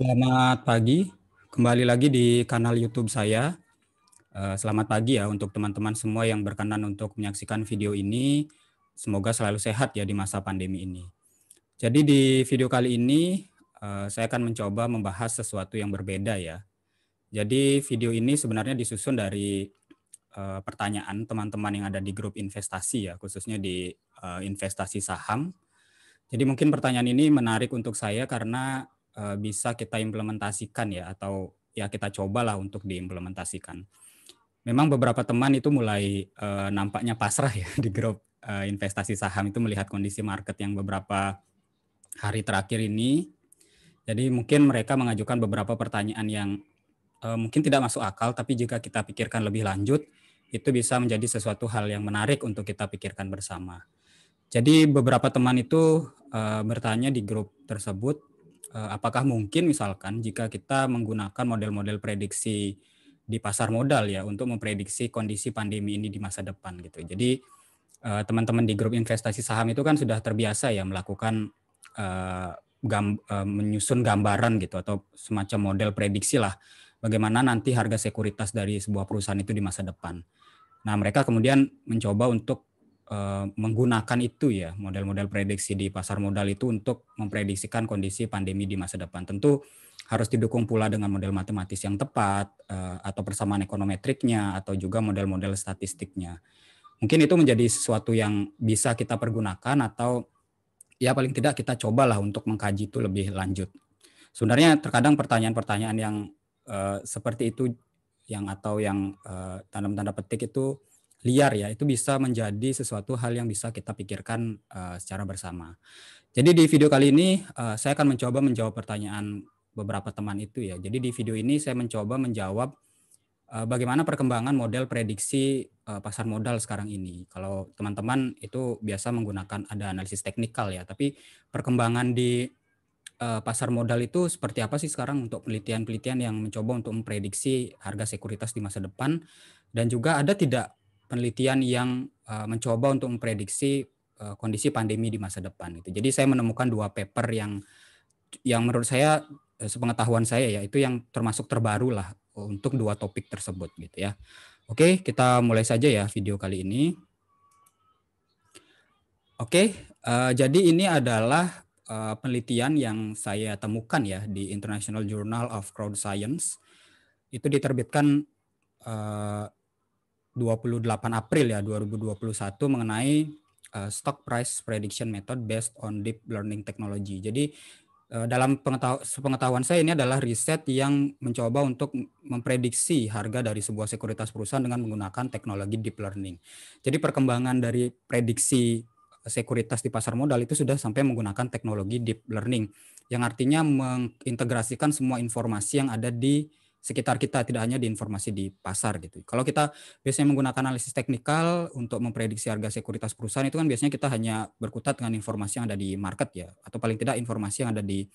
Selamat pagi, kembali lagi di kanal YouTube saya. Eh, selamat pagi ya untuk teman-teman semua yang berkenan untuk menyaksikan video ini. Semoga selalu sehat ya di masa pandemi ini. Jadi di video kali ini eh, saya akan mencoba membahas sesuatu yang berbeda ya. Jadi video ini sebenarnya disusun dari eh, pertanyaan teman-teman yang ada di grup investasi ya, khususnya di investasi saham. Jadi mungkin pertanyaan ini menarik untuk saya karena Eh, bisa kita implementasikan ya atau ya kita cobalah untuk diimplementasikan. Memang beberapa teman itu mulai uh, nampaknya pasrah ya di grup uh, investasi saham itu melihat kondisi market yang beberapa hari terakhir ini. Jadi mungkin mereka mengajukan beberapa pertanyaan yang uh, mungkin tidak masuk akal tapi jika kita pikirkan lebih lanjut itu bisa menjadi sesuatu hal yang menarik untuk kita pikirkan bersama. Jadi beberapa teman itu uh, bertanya di grup tersebut Eh, apakah mungkin misalkan jika kita menggunakan model-model prediksi di pasar modal ya untuk memprediksi kondisi pandemi ini di masa depan gitu. Jadi eh, teman-teman di grup investasi saham itu kan sudah terbiasa ya melakukan eh, gam, menyusun gambaran gitu atau semacam model prediksi lah bagaimana nanti harga sekuritas dari sebuah perusahaan itu di masa depan. Nah mereka kemudian mencoba untuk Eh, menggunakan itu ya model-model prediksi di pasar modal itu untuk memprediksikan kondisi pandemi di masa depan. Tentu harus didukung pula dengan model matematis yang tepat eh, atau persamaan ekonometriknya atau juga model-model statistiknya. Mungkin itu menjadi sesuatu yang bisa kita pergunakan atau ya paling tidak kita cobalah untuk mengkaji itu lebih lanjut. Sebenarnya terkadang pertanyaan-pertanyaan yang eh, seperti itu yang atau yang tanda-tanda petik itu liar ya itu bisa menjadi sesuatu hal yang bisa kita pikirkan uh, secara bersama. Jadi di video kali ini uh, saya akan mencoba menjawab pertanyaan beberapa teman itu ya. Jadi di video ini saya mencoba menjawab uh, bagaimana perkembangan model prediksi uh, pasar modal sekarang ini. Kalau teman-teman itu biasa menggunakan ada analisis teknikal ya, tapi perkembangan di pasar modal itu seperti apa sih sekarang untuk penelitian-penelitian yang mencoba untuk memprediksi harga sekuritas di masa depan dan juga ada tidak penelitian yang eh, mencoba untuk memprediksi eh, kondisi pandemi di masa depan gitu. Jadi saya menemukan dua paper yang yang menurut saya eh, sepengetahuan saya ya itu yang termasuk terbaru lah untuk dua topik tersebut gitu ya. Oke, kita mulai saja ya video kali ini. Oke, jadi ini adalah penelitian yang saya temukan ya di International Journal of Crowd Science. Itu diterbitkan 28 April ya 2021 mengenai uh, stock price prediction method based on deep learning technology. Jadi uh, dalam pengetahuan saya ini adalah riset yang mencoba untuk memprediksi harga dari sebuah sekuritas perusahaan dengan menggunakan teknologi deep learning. Jadi perkembangan dari prediksi sekuritas di pasar modal itu sudah sampai menggunakan teknologi deep learning yang artinya mengintegrasikan semua informasi yang ada di sekitar kita tidak hanya di informasi di pasar gitu. Kalau kita biasanya menggunakan analisis teknikal untuk memprediksi harga sekuritas perusahaan itu kan biasanya kita hanya berkutat dengan informasi yang ada di market ya atau paling tidak informasi yang ada di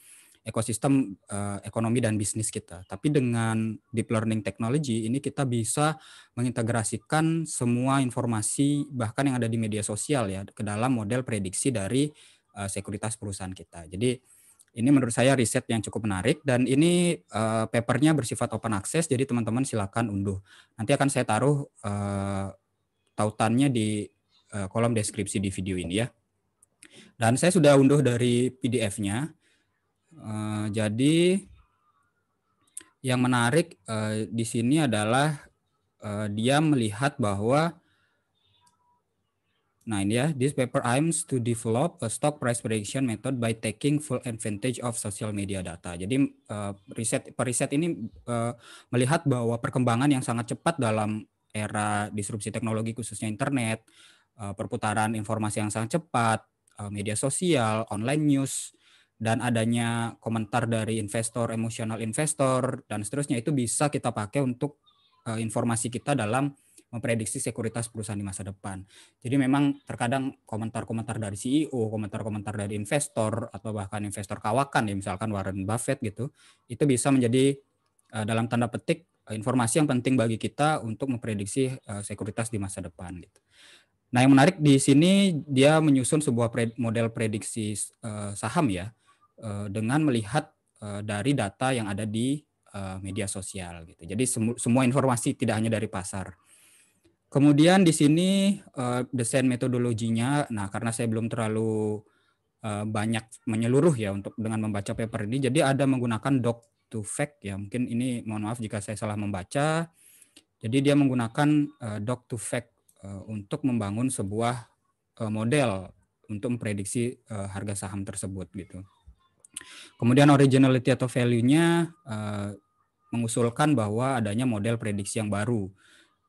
ekosistem uh, ekonomi dan bisnis kita. Tapi dengan deep learning technology ini kita bisa mengintegrasikan semua informasi bahkan yang ada di media sosial ya ke dalam model prediksi dari uh, sekuritas perusahaan kita. Jadi ini menurut saya riset yang cukup menarik dan ini uh, papernya bersifat open access jadi teman-teman silakan unduh. Nanti akan saya taruh uh, tautannya di uh, kolom deskripsi di video ini ya. Dan saya sudah unduh dari PDF-nya. Uh, jadi yang menarik uh, di sini adalah uh, dia melihat bahwa Nah ini ya. This paper aims to develop a stock price prediction method by taking full advantage of social media data. Jadi uh, riset periset ini uh, melihat bahwa perkembangan yang sangat cepat dalam era disrupsi teknologi khususnya internet, uh, perputaran informasi yang sangat cepat, uh, media sosial, online news dan adanya komentar dari investor, emosional investor dan seterusnya itu bisa kita pakai untuk uh, informasi kita dalam memprediksi sekuritas perusahaan di masa depan. Jadi memang terkadang komentar-komentar dari CEO, komentar-komentar dari investor atau bahkan investor kawakan ya misalkan Warren Buffett gitu, itu bisa menjadi eh, dalam tanda petik eh, informasi yang penting bagi kita untuk memprediksi eh, sekuritas di masa depan gitu. Nah, yang menarik di sini dia menyusun sebuah model prediksi saham ya dengan melihat dari data yang ada di media sosial gitu. Jadi semua informasi tidak hanya dari pasar. Kemudian di sini uh, desain metodologinya, nah karena saya belum terlalu uh, banyak menyeluruh ya untuk dengan membaca paper ini, jadi ada menggunakan doc to fact ya mungkin ini mohon maaf jika saya salah membaca. Jadi dia menggunakan uh, doc to fact uh, untuk membangun sebuah uh, model untuk memprediksi uh, harga saham tersebut gitu. Kemudian originality atau value-nya uh, mengusulkan bahwa adanya model prediksi yang baru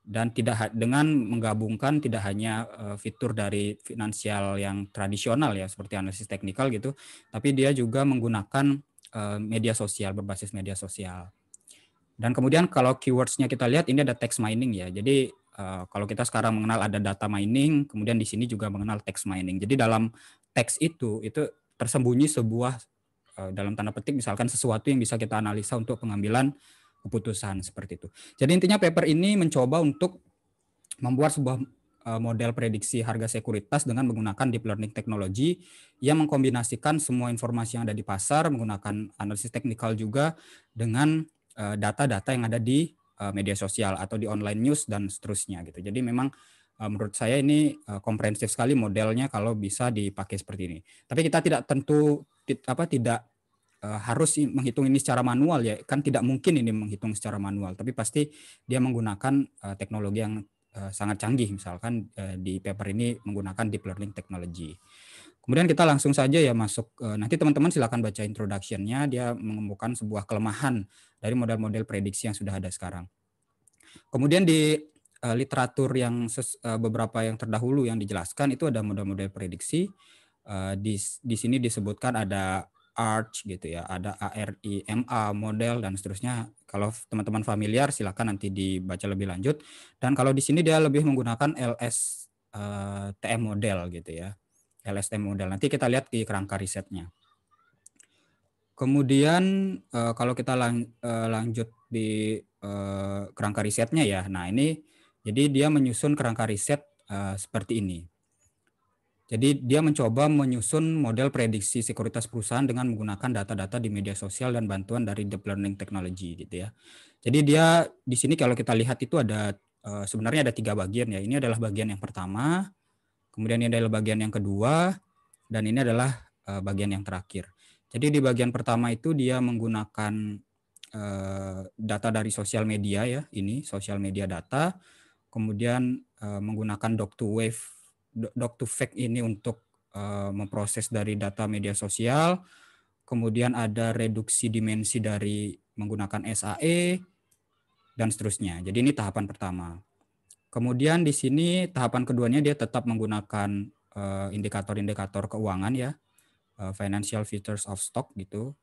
dan tidak dengan menggabungkan tidak hanya eh, fitur dari finansial yang tradisional ya seperti analisis teknikal gitu, tapi dia juga menggunakan eh, media sosial berbasis media sosial. Dan kemudian kalau keywordsnya kita lihat ini ada text mining ya. Jadi eh, kalau kita sekarang mengenal ada data mining, kemudian di sini juga mengenal text mining. Jadi dalam teks itu itu tersembunyi sebuah dalam tanda petik misalkan sesuatu yang bisa kita analisa untuk pengambilan keputusan seperti itu. Jadi intinya paper ini mencoba untuk membuat sebuah eh, model prediksi harga sekuritas dengan menggunakan deep learning teknologi yang mengkombinasikan semua informasi yang ada di pasar menggunakan analisis teknikal juga dengan eh, data-data yang ada di eh, media sosial atau di online news dan seterusnya gitu. Jadi memang menurut saya ini komprehensif sekali modelnya kalau bisa dipakai seperti ini. Tapi kita tidak tentu apa tidak Eh, harus menghitung ini secara manual ya kan tidak mungkin ini menghitung secara manual tapi pasti dia menggunakan eh, teknologi yang eh, sangat canggih misalkan di paper ini menggunakan deep learning technology kemudian kita langsung saja ya masuk nanti teman-teman silakan baca introductionnya dia mengemukakan sebuah kelemahan dari model-model prediksi yang sudah ada sekarang kemudian di literatur yang beberapa yang terdahulu yang dijelaskan itu ada model-model prediksi di di sini disebutkan ada ARCH gitu ya, ada ARIMA model dan seterusnya. Kalau teman-teman familiar silakan nanti dibaca lebih lanjut. Dan kalau di sini dia lebih menggunakan LSTM eh, model gitu ya. LSTM model. Nanti kita lihat di kerangka risetnya. Kemudian eh, kalau kita eh, lanjut di kerangka risetnya ya. Nah, ini jadi dia menyusun kerangka riset seperti ini. Jadi dia mencoba menyusun model prediksi sekuritas perusahaan dengan menggunakan data-data di media sosial dan bantuan dari deep learning technology gitu ya. Jadi dia di sini kalau kita lihat itu ada eh, sebenarnya ada tiga bagian ya. Ini adalah bagian yang pertama, kemudian ini adalah bagian yang kedua, dan ini adalah eh, bagian yang terakhir. Jadi di bagian pertama itu dia menggunakan eh, data dari sosial media ya, ini sosial media data, kemudian menggunakan doc to wave doc to fact ini untuk uh, memproses dari data media sosial, kemudian ada reduksi dimensi dari menggunakan SAE dan seterusnya. Jadi ini tahapan pertama. Kemudian di sini tahapan keduanya dia tetap menggunakan eh, indikator-indikator uh, keuangan ya, uh, financial features of stock gitu.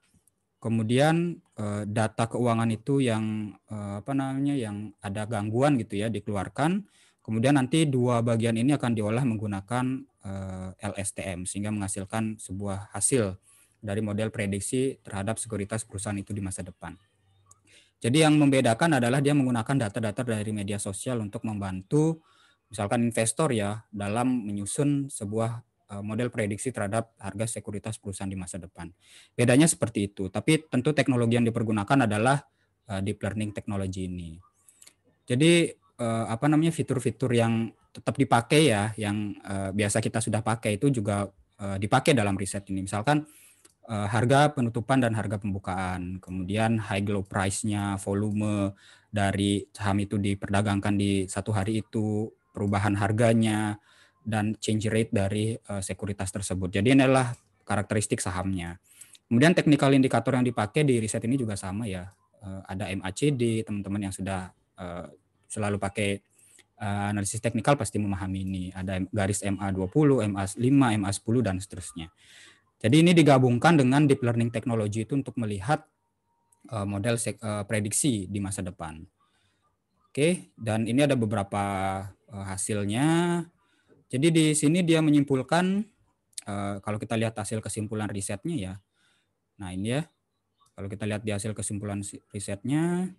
Kemudian uh, data keuangan itu yang uh, apa namanya yang ada gangguan gitu ya dikeluarkan Kemudian nanti dua bagian ini akan diolah menggunakan eh, LSTM sehingga menghasilkan sebuah hasil dari model prediksi terhadap sekuritas perusahaan itu di masa depan. Jadi yang membedakan adalah dia menggunakan data-data dari media sosial untuk membantu misalkan investor ya dalam menyusun sebuah eh, model prediksi terhadap harga sekuritas perusahaan di masa depan. Bedanya seperti itu, tapi tentu teknologi yang dipergunakan adalah eh, deep learning technology ini. Jadi uh, apa namanya fitur-fitur yang tetap dipakai ya, yang uh, biasa kita sudah pakai itu juga uh, dipakai dalam riset ini. Misalkan uh, harga penutupan dan harga pembukaan, kemudian high low price-nya, volume dari saham itu diperdagangkan di satu hari itu, perubahan harganya dan change rate dari uh, sekuritas tersebut. Jadi inilah karakteristik sahamnya. Kemudian teknikal indikator yang dipakai di riset ini juga sama ya. Uh, ada MACD, teman-teman yang sudah uh, selalu pakai uh, analisis teknikal pasti memahami ini. Ada garis MA20, MA5, MA10 dan seterusnya. Jadi ini digabungkan dengan deep learning teknologi itu untuk melihat uh, model uh, prediksi di masa depan. Oke, dan ini ada beberapa uh, hasilnya. Jadi di sini dia menyimpulkan uh, kalau kita lihat hasil kesimpulan risetnya ya. Nah, ini ya. Kalau kita lihat di hasil kesimpulan risetnya,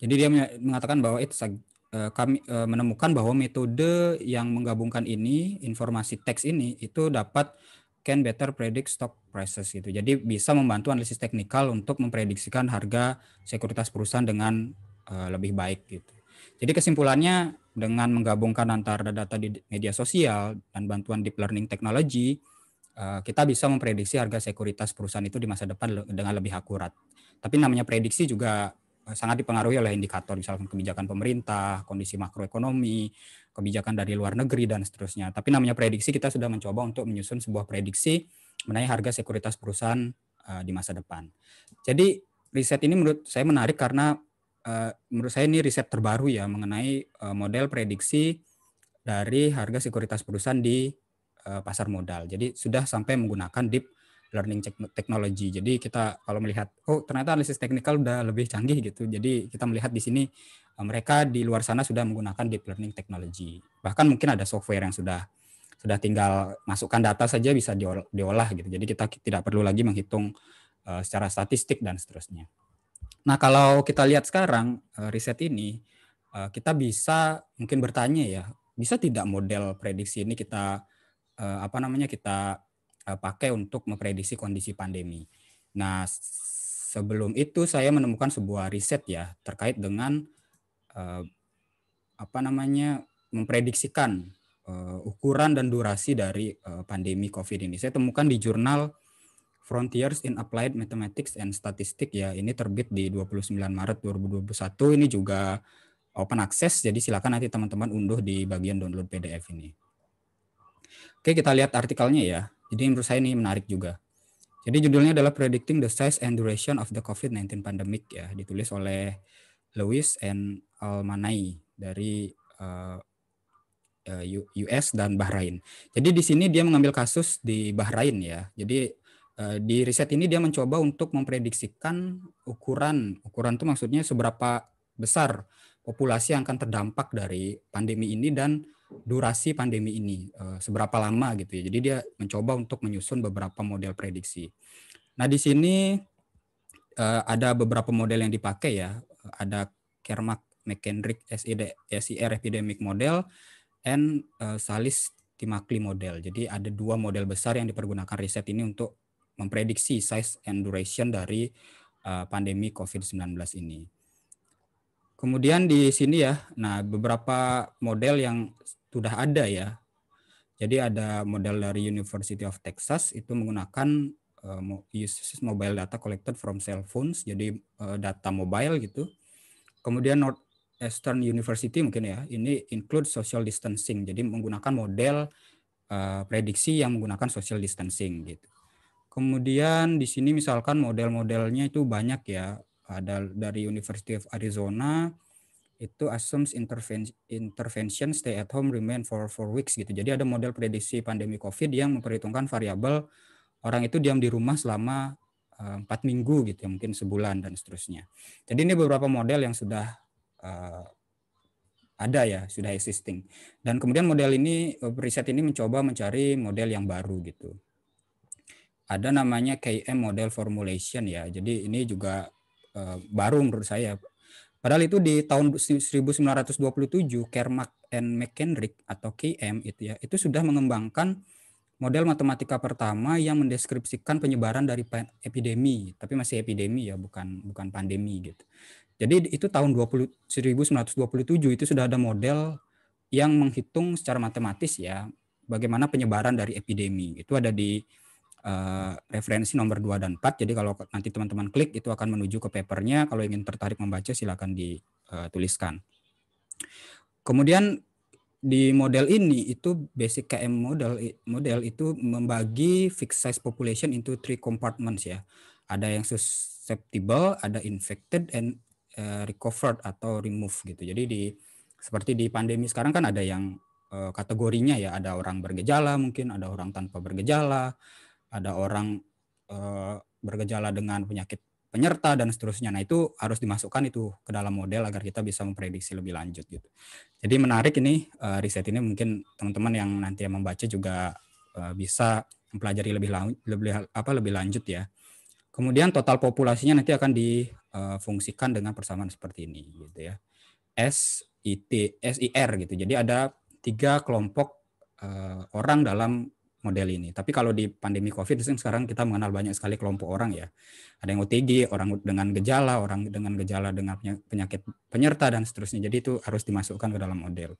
jadi dia mengatakan bahwa itu uh, eh, kami uh, menemukan bahwa metode yang menggabungkan ini informasi teks ini itu dapat can better predict stock prices gitu. Jadi bisa membantu analisis teknikal untuk memprediksikan harga sekuritas perusahaan dengan uh, lebih baik gitu. Jadi kesimpulannya dengan menggabungkan antara data di media sosial dan bantuan deep learning technology, kita bisa memprediksi harga sekuritas perusahaan itu di masa depan dengan lebih akurat. Tapi namanya prediksi juga Eh, sangat dipengaruhi oleh indikator misalkan kebijakan pemerintah, kondisi makroekonomi, kebijakan dari luar negeri dan seterusnya. Tapi namanya prediksi kita sudah mencoba untuk menyusun sebuah prediksi mengenai harga sekuritas perusahaan uh, di masa depan. Jadi riset ini menurut saya menarik karena uh, menurut saya ini riset terbaru ya mengenai uh, model prediksi dari harga sekuritas perusahaan di uh, pasar modal. Jadi sudah sampai menggunakan deep learning technology. Jadi kita kalau melihat oh ternyata analisis teknikal udah lebih canggih gitu. Jadi kita melihat di sini eh, mereka di luar sana sudah menggunakan deep learning technology. Bahkan mungkin ada software yang sudah sudah tinggal masukkan data saja bisa diolah, gitu. Jadi kita tidak perlu lagi menghitung eh, secara statistik dan seterusnya. Nah, kalau kita lihat sekarang eh, riset ini kita bisa mungkin bertanya ya, bisa tidak model prediksi ini kita apa namanya kita Eh, pakai untuk memprediksi kondisi pandemi. Nah, sebelum itu saya menemukan sebuah riset ya terkait dengan eh, apa namanya memprediksikan eh, ukuran dan durasi dari pandemi COVID ini. Saya temukan di jurnal Frontiers in Applied Mathematics and Statistics ya. Ini terbit di 29 Maret 2021. Ini juga open access jadi silakan nanti teman-teman unduh di bagian download PDF ini. Oke, kita lihat artikelnya ya. Jadi menurut saya ini menarik juga. Jadi judulnya adalah Predicting the Size and Duration of the COVID-19 Pandemic ya, ditulis oleh Lewis and Almanai dari uh, eh, eh, US dan Bahrain. Jadi di sini dia mengambil kasus di Bahrain ya. Jadi uh, di riset ini dia mencoba untuk memprediksikan ukuran. Ukuran itu maksudnya seberapa besar populasi yang akan terdampak dari pandemi ini dan durasi pandemi ini eh, seberapa lama gitu ya. Jadi dia mencoba untuk menyusun beberapa model prediksi. Nah, di sini eh, ada beberapa model yang dipakai ya. Ada Kermak McKendrick SIR Epidemic Model and eh, Salis Timakli Model. Jadi ada dua model besar yang dipergunakan riset ini untuk memprediksi size and duration dari pandemi COVID-19 ini. Kemudian di sini ya, nah beberapa model yang sudah ada ya. Jadi ada model dari University of Texas itu menggunakan uh, eh, uses mobile data collected from cell phones, jadi uh, data mobile gitu. Kemudian Northeastern University mungkin ya, ini include social distancing, jadi menggunakan model uh, prediksi yang menggunakan social distancing gitu. Kemudian di sini misalkan model-modelnya itu banyak ya, ada dari University of Arizona, itu assumes intervention, stay at home remain for four weeks gitu. Jadi ada model prediksi pandemi COVID yang memperhitungkan variabel orang itu diam di rumah selama eh, empat minggu gitu ya, mungkin sebulan dan seterusnya. Jadi ini beberapa model yang sudah uh, ada ya, sudah existing. Dan kemudian model ini riset ini mencoba mencari model yang baru gitu. Ada namanya KM model formulation ya. Jadi ini juga uh, baru menurut saya Padahal itu di tahun 1927 Kermak and McKendrick atau KM itu ya, itu sudah mengembangkan model matematika pertama yang mendeskripsikan penyebaran dari epidemi, tapi masih epidemi ya, bukan bukan pandemi gitu. Jadi itu tahun 20, 1927 itu sudah ada model yang menghitung secara matematis ya bagaimana penyebaran dari epidemi. Itu ada di Eh, referensi nomor 2 dan 4. Jadi kalau nanti teman-teman klik itu akan menuju ke papernya. Kalau ingin tertarik membaca silakan dituliskan. Eh, Kemudian di model ini itu basic KM model model itu membagi fixed size population into three compartments ya. Ada yang susceptible, ada infected and eh, recovered atau remove gitu. Jadi di seperti di pandemi sekarang kan ada yang kategorinya ya ada orang bergejala mungkin, ada orang tanpa bergejala, ada orang e, bergejala dengan penyakit penyerta dan seterusnya. Nah, itu harus dimasukkan itu ke dalam model agar kita bisa memprediksi lebih lanjut gitu. Jadi menarik ini e, riset ini mungkin teman-teman yang nanti yang membaca juga e, bisa mempelajari lebih lebih apa lebih lanjut ya. Kemudian total populasinya nanti akan difungsikan dengan persamaan seperti ini gitu ya. S IT SIR gitu. Jadi ada tiga kelompok uh, orang dalam model ini. Tapi kalau di pandemi COVID sekarang kita mengenal banyak sekali kelompok orang ya. Ada yang OTG, orang dengan gejala, orang dengan gejala dengan penyakit penyerta dan seterusnya. Jadi itu harus dimasukkan ke dalam model.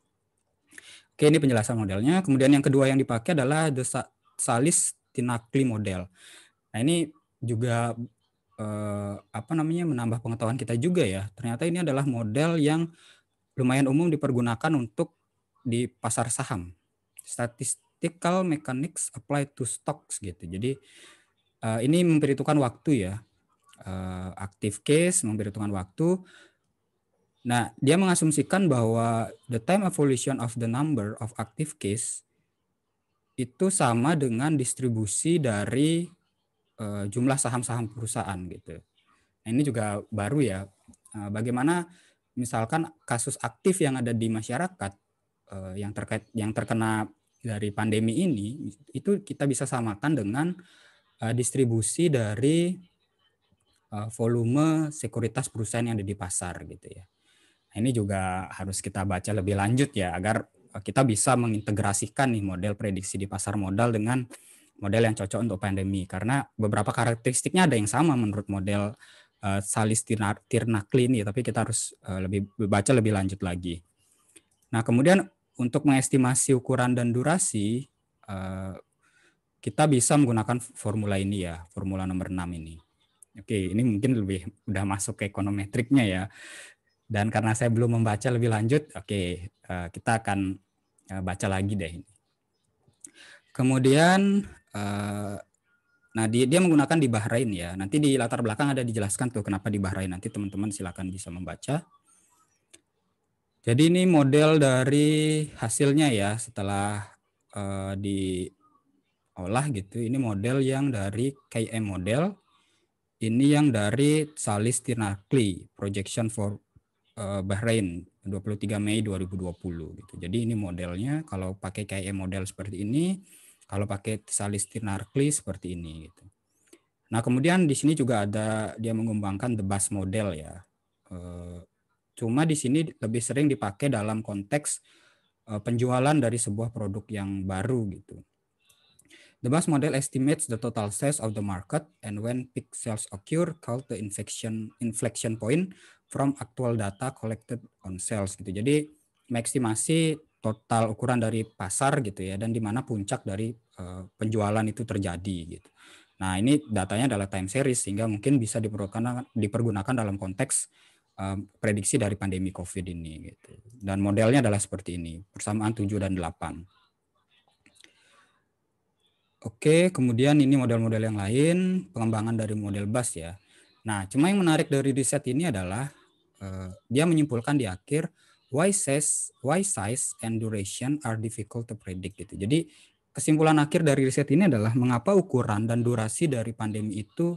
Oke, ini penjelasan modelnya. Kemudian yang kedua yang dipakai adalah The Salis Tinakli model. Nah, ini juga eh, apa namanya menambah pengetahuan kita juga ya. Ternyata ini adalah model yang lumayan umum dipergunakan untuk di pasar saham. Statistik Statistical Mechanics Applied to Stocks gitu. Jadi uh, ini memperhitungkan waktu ya. Uh, active case memperhitungkan waktu. Nah, dia mengasumsikan bahwa the time evolution of the number of active case itu sama dengan distribusi dari uh, jumlah saham-saham perusahaan gitu. Nah, ini juga baru ya. Uh, bagaimana misalkan kasus aktif yang ada di masyarakat uh, yang terkait yang terkena dari pandemi ini itu kita bisa samakan dengan eh, distribusi dari eh, volume sekuritas perusahaan yang ada di pasar gitu ya. Nah, ini juga harus kita baca lebih lanjut ya agar eh, kita bisa mengintegrasikan nih model prediksi di pasar modal dengan model yang cocok untuk pandemi karena beberapa karakteristiknya ada yang sama menurut model uh, Salis Tirnakli ini tapi kita harus uh, lebih baca lebih lanjut lagi. Nah, kemudian untuk mengestimasi ukuran dan durasi, eh, kita bisa menggunakan formula ini ya, formula nomor 6 ini. Oke, ini mungkin lebih udah masuk ke ekonometriknya ya. Dan karena saya belum membaca lebih lanjut, oke, eh, kita akan eh, baca lagi deh Kemudian Nah, dia, dia menggunakan di Bahrain ya. Nanti di latar belakang ada dijelaskan tuh kenapa di Bahrain. Nanti teman-teman silakan bisa membaca. Jadi ini model dari hasilnya ya setelah uh, diolah gitu. Ini model yang dari KM model. Ini yang dari Salis Tirnakli, Projection for uh, Bahrain 23 Mei 2020 gitu. Jadi ini modelnya kalau pakai KM model seperti ini, kalau pakai Salis Tirnakli seperti ini gitu. Nah, kemudian di sini juga ada dia mengembangkan the bus model ya. Uh, Cuma di sini lebih sering dipakai dalam konteks eh, penjualan dari sebuah produk yang baru gitu. The bus model estimates the total sales of the market and when peak sales occur call the inflection inflection point from actual data collected on sales gitu. Jadi maksimasi total ukuran dari pasar gitu ya dan di mana puncak dari uh, penjualan itu terjadi gitu. Nah, ini datanya adalah time series sehingga mungkin bisa dipergunakan dalam konteks prediksi dari pandemi COVID ini gitu. Dan modelnya adalah seperti ini, persamaan 7 dan 8. Oke, kemudian ini model-model yang lain, pengembangan dari model bus ya. Nah, cuma yang menarik dari riset ini adalah uh, dia menyimpulkan di akhir why size, why size and duration are difficult to predict gitu. Jadi kesimpulan akhir dari riset ini adalah mengapa ukuran dan durasi dari pandemi itu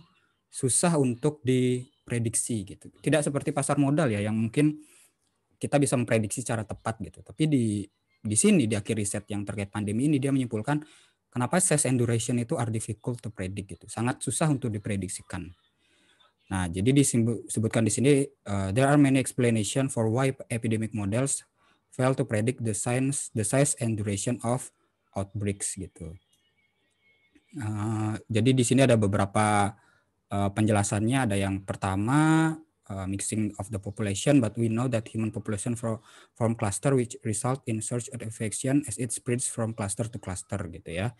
susah untuk di prediksi gitu. Tidak seperti pasar modal ya yang mungkin kita bisa memprediksi secara tepat gitu. Tapi di di sini di akhir riset yang terkait pandemi ini dia menyimpulkan kenapa size and duration itu are difficult to predict gitu. Sangat susah untuk diprediksikan. Nah, jadi disebutkan di sini uh, there are many explanation for why epidemic models fail to predict the size, the size and duration of outbreaks gitu. Uh, jadi di sini ada beberapa Eh, penjelasannya ada yang pertama uh, mixing of the population, but we know that human population from from cluster which result in search of infection as it spreads from cluster to cluster gitu ya.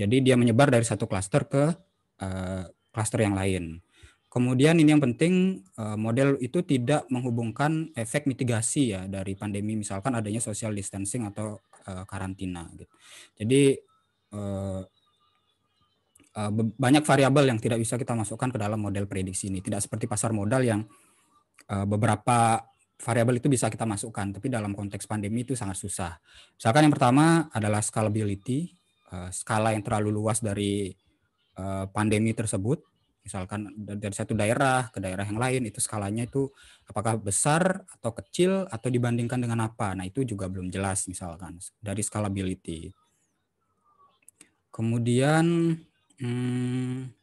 Jadi dia menyebar dari satu cluster ke uh, cluster yang lain. Kemudian ini yang penting model itu tidak menghubungkan efek mitigasi ya dari pandemi misalkan adanya social distancing atau karantina gitu. Jadi Eh, banyak variabel yang tidak bisa kita masukkan ke dalam model prediksi ini. Tidak seperti pasar modal yang eh, beberapa variabel itu bisa kita masukkan, tapi dalam konteks pandemi itu sangat susah. Misalkan yang pertama adalah scalability, eh, skala yang terlalu luas dari pandemi tersebut. Misalkan dari satu daerah ke daerah yang lain itu skalanya itu apakah besar atau kecil atau dibandingkan dengan apa? Nah, itu juga belum jelas misalkan dari scalability. Kemudian Hmm.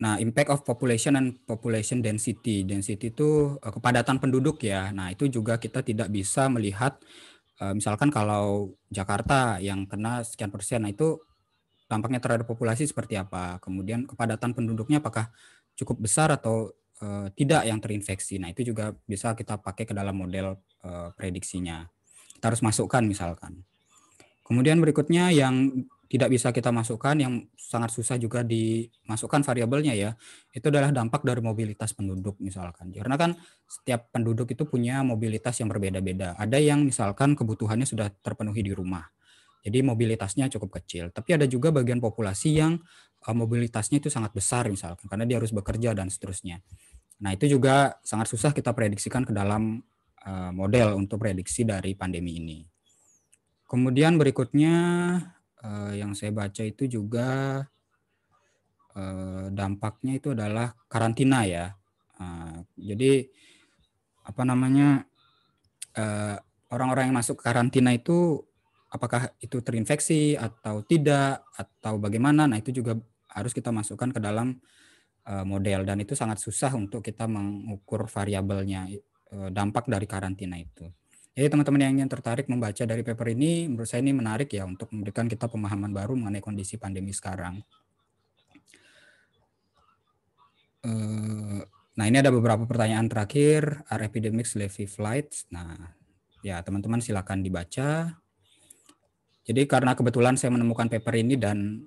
Nah, impact of population and population density. Density itu eh, kepadatan penduduk ya. Nah, itu juga kita tidak bisa melihat eh, misalkan kalau Jakarta yang kena sekian persen, nah itu tampaknya terhadap populasi seperti apa. Kemudian kepadatan penduduknya apakah cukup besar atau eh, tidak yang terinfeksi. Nah, itu juga bisa kita pakai ke dalam model prediksinya. Kita harus masukkan misalkan. Kemudian berikutnya yang tidak bisa kita masukkan yang sangat susah juga dimasukkan variabelnya ya itu adalah dampak dari mobilitas penduduk misalkan karena kan setiap penduduk itu punya mobilitas yang berbeda-beda ada yang misalkan kebutuhannya sudah terpenuhi di rumah jadi mobilitasnya cukup kecil tapi ada juga bagian populasi yang eh, mobilitasnya itu sangat besar misalkan karena dia harus bekerja dan seterusnya nah itu juga sangat susah kita prediksikan ke dalam eh, model untuk prediksi dari pandemi ini kemudian berikutnya eh, yang saya baca itu juga eh, dampaknya itu adalah karantina ya. Eh, jadi apa namanya orang eh, orang-orang yang masuk karantina itu apakah itu terinfeksi atau tidak atau bagaimana? Nah itu juga harus kita masukkan ke dalam eh, model dan itu sangat susah untuk kita mengukur variabelnya eh, dampak dari karantina itu. Jadi teman-teman yang ingin tertarik membaca dari paper ini, menurut saya ini menarik ya untuk memberikan kita pemahaman baru mengenai kondisi pandemi sekarang. Eh, nah ini ada beberapa pertanyaan terakhir. Are epidemics levy flights? Nah ya teman-teman silakan dibaca. Jadi karena kebetulan saya menemukan paper ini dan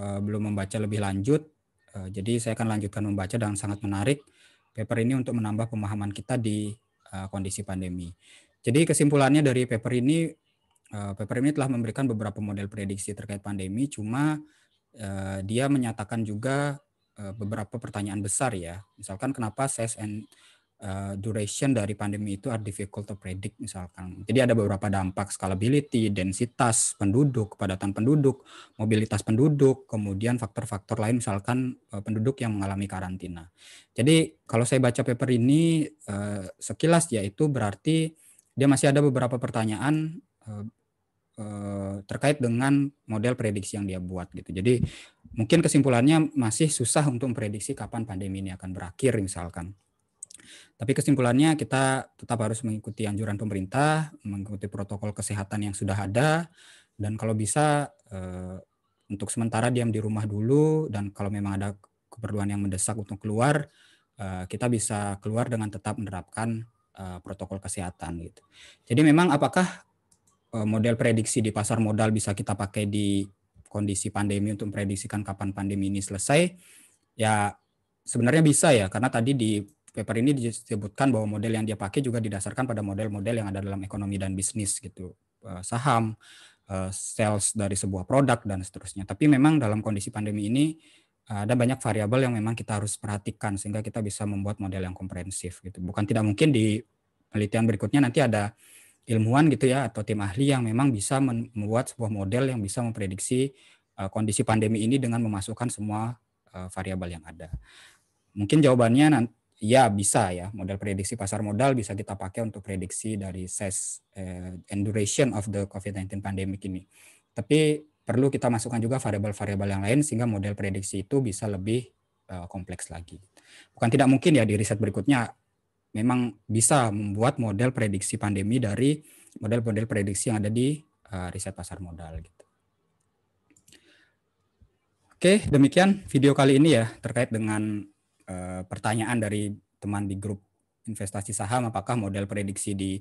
eh, belum membaca lebih lanjut, eh, jadi saya akan lanjutkan membaca dan sangat menarik paper ini untuk menambah pemahaman kita di kondisi pandemi. Jadi kesimpulannya dari paper ini, eh, paper ini telah memberikan beberapa model prediksi terkait pandemi, cuma eh, dia menyatakan juga eh, beberapa pertanyaan besar ya. Misalkan kenapa size and duration dari pandemi itu are difficult to predict misalkan. Jadi ada beberapa dampak scalability, densitas penduduk, kepadatan penduduk, mobilitas penduduk, kemudian faktor-faktor lain misalkan penduduk yang mengalami karantina. Jadi kalau saya baca paper ini uh, sekilas yaitu berarti dia masih ada beberapa pertanyaan eh, eh, terkait dengan model prediksi yang dia buat gitu. Jadi mungkin kesimpulannya masih susah untuk memprediksi kapan pandemi ini akan berakhir misalkan. Tapi kesimpulannya kita tetap harus mengikuti anjuran pemerintah, mengikuti protokol kesehatan yang sudah ada, dan kalau bisa eh, untuk sementara diam di rumah dulu, dan kalau memang ada keperluan yang mendesak untuk keluar, kita bisa keluar dengan tetap menerapkan Eh, protokol kesehatan gitu. Jadi memang apakah eh, model prediksi di pasar modal bisa kita pakai di kondisi pandemi untuk memprediksikan kapan pandemi ini selesai? Ya sebenarnya bisa ya karena tadi di paper ini disebutkan bahwa model yang dia pakai juga didasarkan pada model-model yang ada dalam ekonomi dan bisnis gitu eh, saham, sales dari sebuah produk dan seterusnya. Tapi memang dalam kondisi pandemi ini ada banyak variabel yang memang kita harus perhatikan sehingga kita bisa membuat model yang komprehensif gitu. Bukan tidak mungkin di penelitian berikutnya nanti ada ilmuwan gitu ya atau tim ahli yang memang bisa membuat sebuah model yang bisa memprediksi eh, kondisi pandemi ini dengan memasukkan semua eh, variabel yang ada. Mungkin jawabannya nanti ya bisa ya model prediksi pasar modal bisa kita pakai untuk prediksi dari size uh, and duration of the COVID-19 pandemic ini. Tapi perlu kita masukkan juga variabel-variabel yang lain sehingga model prediksi itu bisa lebih eh, kompleks lagi. Bukan tidak mungkin ya di riset berikutnya memang bisa membuat model prediksi pandemi dari model-model prediksi yang ada di eh, riset pasar modal gitu. Oke, demikian video kali ini ya terkait dengan eh, pertanyaan dari teman di grup investasi saham apakah model prediksi di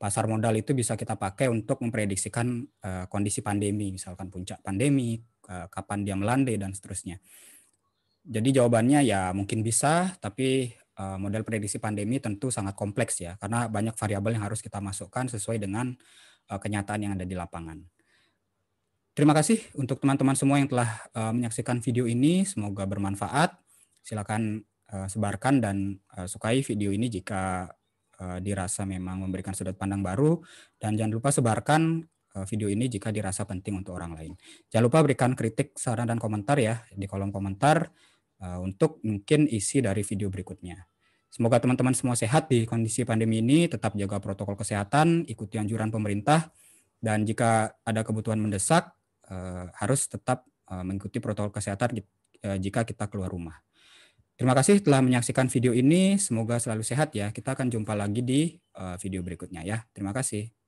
pasar modal itu bisa kita pakai untuk memprediksikan uh, kondisi pandemi, misalkan puncak pandemi, uh, kapan dia melandai dan seterusnya. Jadi jawabannya ya mungkin bisa, tapi uh, model prediksi pandemi tentu sangat kompleks ya, karena banyak variabel yang harus kita masukkan sesuai dengan uh, kenyataan yang ada di lapangan. Terima kasih untuk teman-teman semua yang telah uh, menyaksikan video ini. Semoga bermanfaat. Silakan uh, sebarkan dan uh, sukai video ini jika Eh, dirasa memang memberikan sudut pandang baru dan jangan lupa sebarkan eh, video ini jika dirasa penting untuk orang lain. Jangan lupa berikan kritik, saran dan komentar ya di kolom komentar eh, untuk mungkin isi dari video berikutnya. Semoga teman-teman semua sehat di kondisi pandemi ini, tetap jaga protokol kesehatan, ikuti anjuran pemerintah dan jika ada kebutuhan mendesak harus tetap mengikuti protokol kesehatan jika kita keluar rumah. Terima kasih telah menyaksikan video ini. Semoga selalu sehat ya. Kita akan jumpa lagi di eh, video berikutnya ya. Terima kasih.